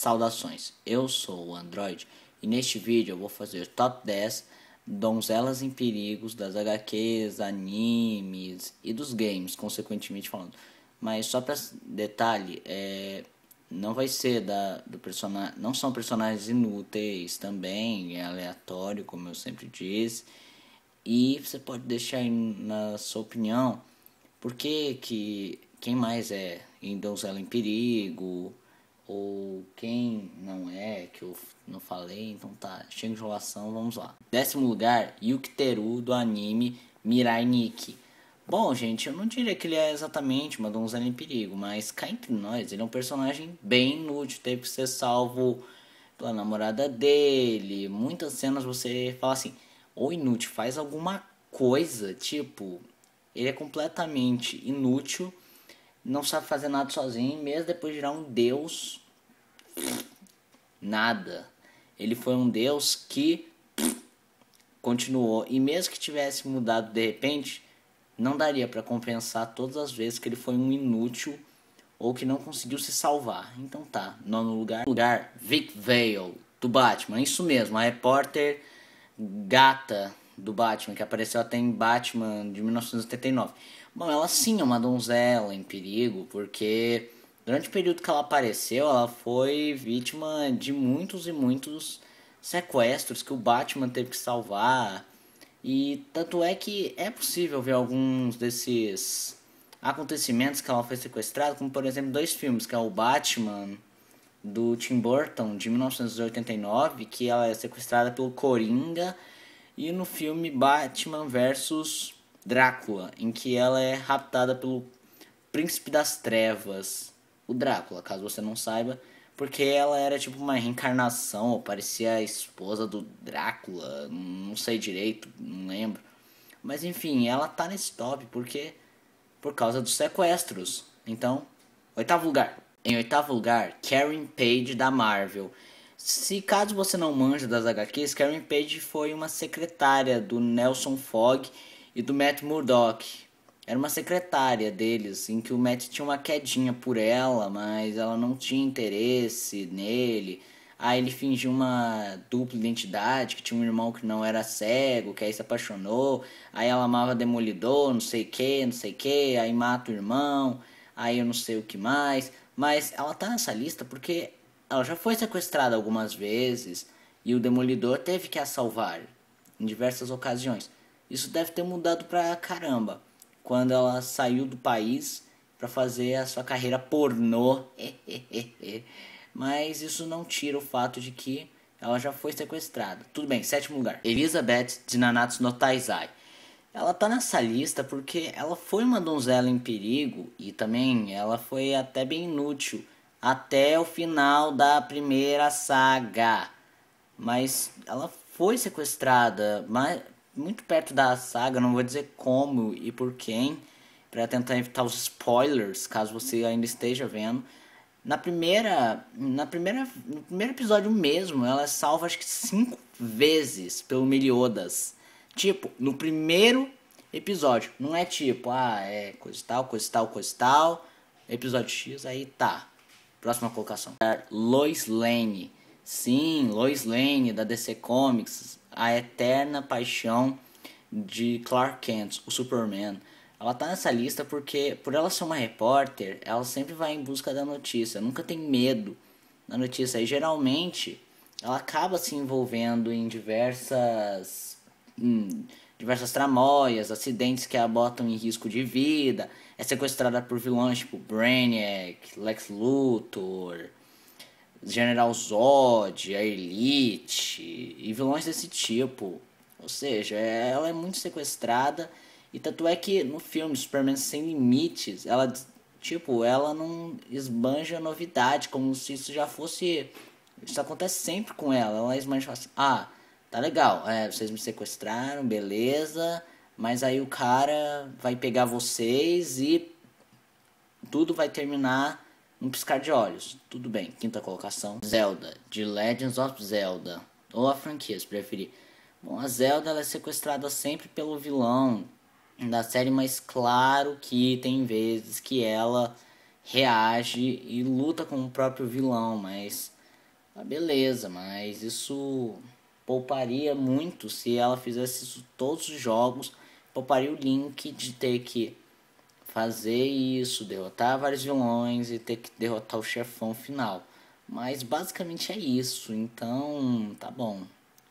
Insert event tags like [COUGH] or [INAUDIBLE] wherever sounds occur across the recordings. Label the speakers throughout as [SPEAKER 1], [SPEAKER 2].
[SPEAKER 1] Saudações, eu sou o Android e neste vídeo eu vou fazer top 10 donzelas em perigos das HQs, animes e dos games, consequentemente falando. Mas só para detalhe, é, não vai ser da do personagem, não são personagens inúteis também, é aleatório, como eu sempre disse. E você pode deixar aí na sua opinião por que que quem mais é em donzela em perigo, ou quem não é, que eu não falei, então tá, chega de enrolação, vamos lá. Décimo lugar, Yukiteru do anime Mirai Nikki. Bom, gente, eu não diria que ele é exatamente uma donzela em perigo, mas cá entre nós, ele é um personagem bem inútil, teve que ser salvo pela namorada dele. Muitas cenas você fala assim, ou inútil, faz alguma coisa, tipo, ele é completamente inútil não sabe fazer nada sozinho, mesmo depois de virar um deus. Nada. Ele foi um deus que continuou. E mesmo que tivesse mudado de repente, não daria para compensar todas as vezes que ele foi um inútil ou que não conseguiu se salvar. Então tá, nono lugar, lugar Vic Vale do Batman. Isso mesmo, a repórter gata do Batman que apareceu até em Batman de 1989 Bom, ela sim é uma donzela em perigo, porque durante o período que ela apareceu, ela foi vítima de muitos e muitos sequestros que o Batman teve que salvar. E tanto é que é possível ver alguns desses acontecimentos que ela foi sequestrada, como por exemplo dois filmes, que é o Batman do Tim Burton de 1989, que ela é sequestrada pelo Coringa, e no filme Batman versus Drácula, em que ela é raptada pelo príncipe das trevas, o Drácula, caso você não saiba, porque ela era tipo uma reencarnação, ou parecia a esposa do Drácula, não sei direito, não lembro. Mas enfim, ela tá nesse top porque por causa dos sequestros. Então, oitavo lugar. Em oitavo lugar, Karen Page da Marvel. Se caso você não manja das HQs, Karen Page foi uma secretária do Nelson Fogg e do Matt Murdock. Era uma secretária deles, em assim, que o Matt tinha uma quedinha por ela, mas ela não tinha interesse nele. Aí ele fingiu uma dupla identidade, que tinha um irmão que não era cego, que aí se apaixonou. Aí ela amava Demolidor, não sei o que, não sei o que. Aí mata o irmão, aí eu não sei o que mais. Mas ela tá nessa lista porque ela já foi sequestrada algumas vezes e o Demolidor teve que a salvar em diversas ocasiões. Isso deve ter mudado pra caramba quando ela saiu do país para fazer a sua carreira pornô. [LAUGHS] Mas isso não tira o fato de que ela já foi sequestrada. Tudo bem, sétimo lugar. Elizabeth de Nanatsu no Taizai. Ela tá nessa lista porque ela foi uma donzela em perigo e também ela foi até bem inútil até o final da primeira saga. Mas ela foi sequestrada, mas muito perto da saga, não vou dizer como e por quem, para tentar evitar os spoilers, caso você ainda esteja vendo. Na primeira, na primeira, no primeiro episódio mesmo, ela é salva acho que cinco vezes pelo Meliodas. Tipo, no primeiro episódio, não é tipo, ah, é coisa tal, coisa tal, coisa tal, episódio X, aí tá. Próxima colocação. Lois Lane. Sim, Lois Lane da DC Comics, a eterna paixão de Clark Kent, o Superman. Ela tá nessa lista porque, por ela ser uma repórter, ela sempre vai em busca da notícia, nunca tem medo da notícia. E geralmente ela acaba se envolvendo em diversas. Hum, diversas tramóias, acidentes que a botam em risco de vida, é sequestrada por vilões tipo Brainiac, Lex Luthor, General Zod, a Elite e vilões desse tipo. Ou seja, é, ela é muito sequestrada e tanto é que no filme Superman Sem Limites, ela tipo, ela não esbanja novidade, como se isso já fosse isso acontece sempre com ela. Ela esbanja assim: "Ah, tá legal, é, vocês me sequestraram, beleza, mas aí o cara vai pegar vocês e tudo vai terminar um piscar de olhos, tudo bem, quinta colocação. Zelda, de Legends of Zelda, ou a franquia, se preferir. Bom, a Zelda é sequestrada sempre pelo vilão da série, mas claro que tem vezes que ela reage e luta com o próprio vilão, mas ah, beleza, mas isso pouparia muito se ela fizesse isso todos os jogos, pouparia o Link de ter que fazer isso, derrotar vários vilões e ter que derrotar o chefão final. Mas basicamente é isso, então tá bom.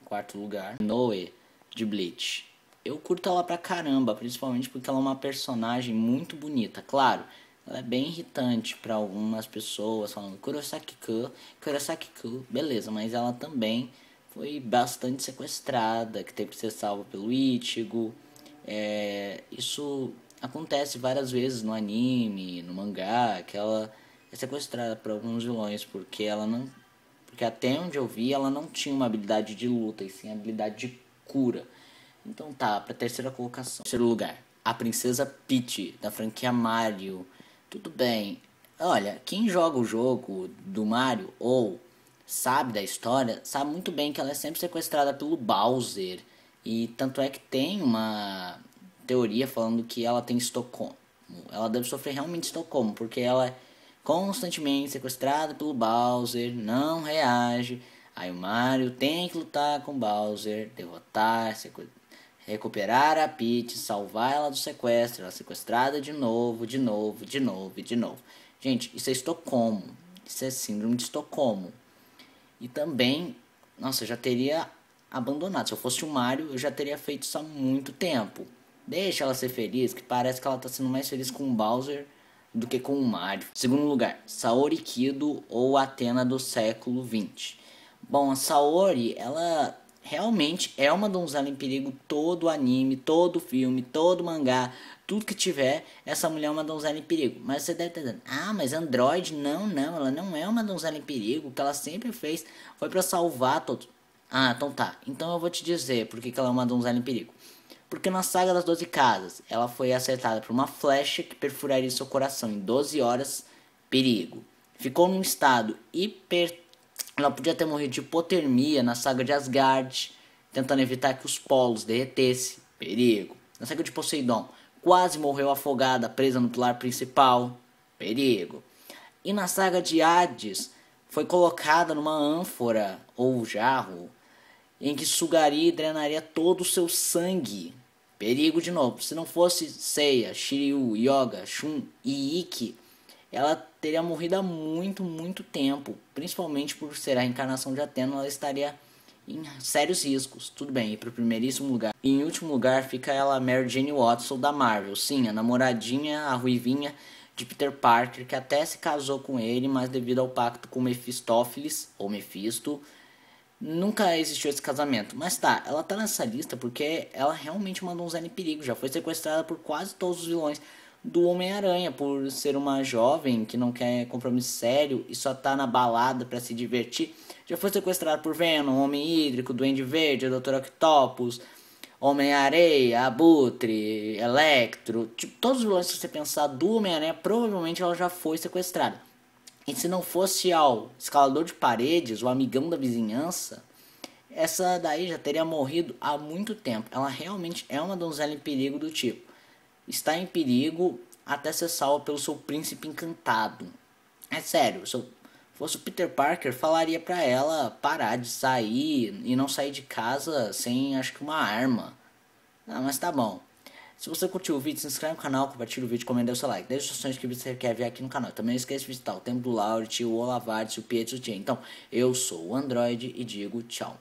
[SPEAKER 1] Quarto lugar, Noe de Bleach. Eu curto ela pra caramba, principalmente porque ela é uma personagem muito bonita. Claro, ela é bem irritante para algumas pessoas, falando Kurosaki-kun, Kurosaki-kun, beleza, mas ela também foi bastante sequestrada, que teve que ser salva pelo Ichigo. É, isso acontece várias vezes no anime, no mangá, que ela é sequestrada por alguns vilões porque ela não porque até onde eu vi ela não tinha uma habilidade de luta e sim habilidade de cura. Então tá, pra terceira colocação. Terceiro lugar, a princesa Peach da franquia Mario. Tudo bem. Olha, quem joga o jogo do Mario ou sabe da história, sabe muito bem que ela é sempre sequestrada pelo Bowser. E tanto é que tem uma teoria falando que ela tem Estocolmo. Ela deve sofrer realmente Estocolmo, porque ela é constantemente sequestrada pelo Bowser, não reage. Aí o Mario tem que lutar com Bowser, derrotar, recuperar a Peach, salvar ela do sequestro, ela é sequestrada de novo, de novo, de novo, de novo. Gente, isso é Estocolmo. Isso é síndrome de Estocolmo. E também, nossa, eu já teria abandonado. Se eu fosse o Mario, eu já teria feito isso há muito tempo. Deixa ela ser feliz, que parece que ela tá sendo mais feliz com o Bowser do que com o Mario. Segundo lugar, Saori Kido ou Atena do século 20. Bom, a Saori, ela realmente é uma donzela em perigo todo anime, todo filme, todo mangá, tudo que tiver, essa mulher é uma donzela em perigo. Mas você deve estar dizendo, ah, mas Android, não, não, ela não é uma donzela em perigo, o que ela sempre fez foi para salvar todos. Ah, então tá, então eu vou te dizer porque que ela é uma donzela em perigo. Porque na saga das Doze Casas, ela foi acertada por uma flecha que perfuraria seu coração em 12 horas, perigo. Ficou num estado hiper... Ela podia ter morrido de hipotermia na saga de Asgard, tentando evitar que os polos derretessem, perigo. Na saga de Poseidon, quase morreu afogada, presa no pilar principal, perigo. E na saga de Hades, foi colocada numa ânfora ou jarro em que sugaria e drenaria todo o seu sangue Perigo de novo. Se não fosse Seiya, Shiryu, Yoga, Shun e Ikki, ela teria morrido há muito, muito tempo. Principalmente por ser a reencarnação de Atena, ela estaria em sérios riscos. Tudo bem, e para o primeiríssimo lugar. E em último lugar fica ela, Mary Jane Watson da Marvel. Sim, a namoradinha, a ruivinha de Peter Parker, que até se casou com ele, mas devido ao pacto com Mephistófeles, ou Mephisto, Nunca existiu esse casamento. Mas tá, ela tá nessa lista porque ela realmente mandou um Zé em perigo. Já foi sequestrada por quase todos os vilões do Homem-Aranha, por ser uma jovem que não quer compromisso sério e só tá na balada para se divertir. Já foi sequestrada por Venom, Homem Hídrico, Duende Verde, Doutor Octopus, Homem-Areia, Abutre, Electro. Tipo, todos os vilões que você pensar do Homem-Aranha, provavelmente ela já foi sequestrada. E se não fosse ao escalador de paredes, o amigão da vizinhança, essa daí já teria morrido há muito tempo. Ela realmente é uma donzela em perigo do tipo. Está em perigo até ser salva pelo seu príncipe encantado. É sério, se eu fosse o Peter Parker, falaria para ela parar de sair e não sair de casa sem, acho que, uma arma. Ah, mas tá bom. Se você curtiu o vídeo, se inscreve no canal, compartilha o vídeo, comenta o seu like. Deixa sugestões que você quer ver aqui no canal. Também não esqueça de visitar o Tempo do Laurit, o Olavartes, o Pietro Tia. Então, eu sou o Android e digo tchau.